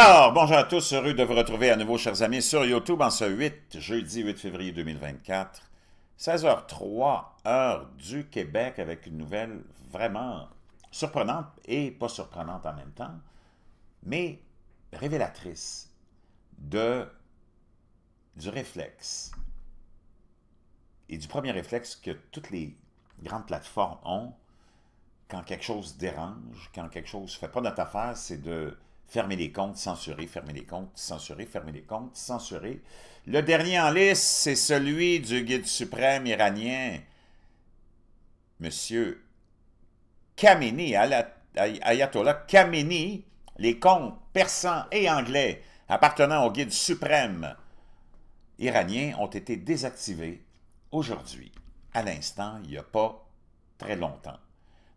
Alors, bonjour à tous, heureux de vous retrouver à nouveau, chers amis, sur YouTube en ce 8, jeudi 8 février 2024, 16h03, heure du Québec, avec une nouvelle vraiment surprenante et pas surprenante en même temps, mais révélatrice de, du réflexe et du premier réflexe que toutes les grandes plateformes ont quand quelque chose dérange, quand quelque chose ne fait pas notre affaire, c'est de fermer les comptes, censurer, fermer les comptes, censurer, fermer les comptes, censurer. Le dernier en liste, c'est celui du guide suprême iranien, Monsieur Khamenei, Ayatollah Khamenei, les comptes persans et anglais appartenant au guide suprême iranien ont été désactivés aujourd'hui, à l'instant, il n'y a pas très longtemps.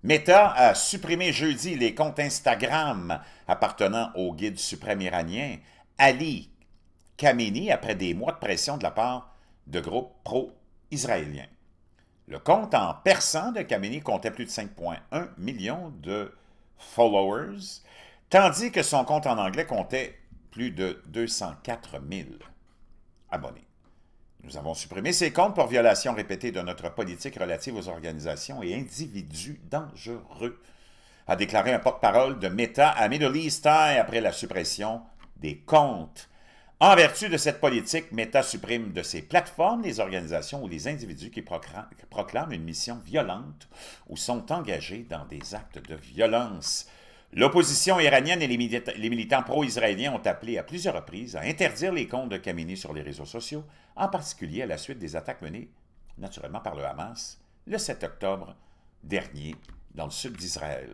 Meta a supprimé jeudi les comptes Instagram appartenant au guide suprême iranien Ali Khamenei après des mois de pression de la part de groupes pro-israéliens. Le compte en persan de Khamenei comptait plus de 5,1 millions de followers, tandis que son compte en anglais comptait plus de 204 000 abonnés. Nous avons supprimé ces comptes pour violation répétée de notre politique relative aux organisations et individus dangereux, a déclaré un porte-parole de Meta à Middle East après la suppression des comptes. En vertu de cette politique, Meta supprime de ses plateformes les organisations ou les individus qui proclament une mission violente ou sont engagés dans des actes de violence. L'opposition iranienne et les, militants pro-israéliens ont appelé à plusieurs reprises à interdire les comptes de Kamini sur les réseaux sociaux, en particulier à la suite des attaques menées, naturellement par le Hamas, le 7 octobre dernier dans le sud d'Israël.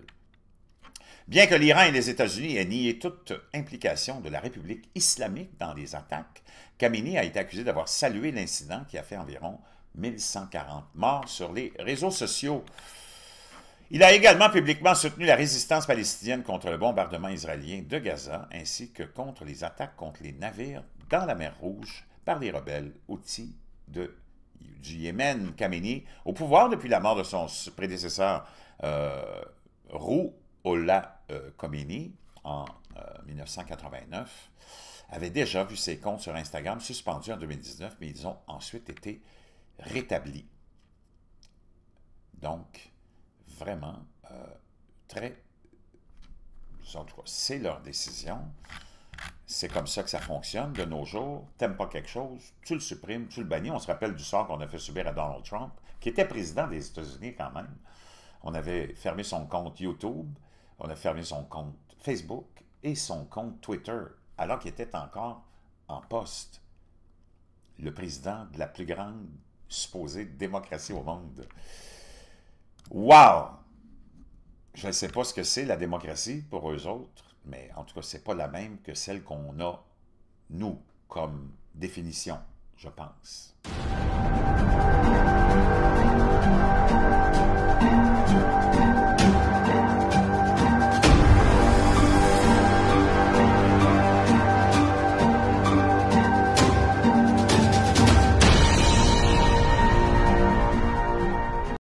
Bien que l'Iran et les États-Unis aient nié toute implication de la République islamique dans les attaques, Kamini a été accusé d'avoir salué l'incident qui a fait environ 1140 morts sur les réseaux sociaux. Il a également publiquement soutenu la résistance palestinienne contre le bombardement israélien de Gaza ainsi que contre les attaques contre les navires dans la mer Rouge par les rebelles outils de, du Yémen, Khamenei, au pouvoir depuis la mort de son prédécesseur euh, Rouhollah euh, en 1989, euh, avait déjà vu ses comptes sur Instagram suspendus en 2019, mais ils ont ensuite été rétablis. Donc, vraiment euh, très... c'est leur décision. C'est comme ça que ça fonctionne de nos jours. T'aimes pas quelque chose, tu le supprimes, tu le bannis. On se rappelle du sort qu'on a fait subir à Donald Trump, qui était président des États-Unis quand même. On avait fermé son compte YouTube, on a fermé son compte Facebook et son compte Twitter, alors qu'il était encore en poste. Le président de la plus grande supposée démocratie au monde. Wow! Je ne sais pas ce que c'est la démocratie pour eux autres, mais en tout cas, ce n'est pas la même que celle qu'on a, nous, comme définition, je pense.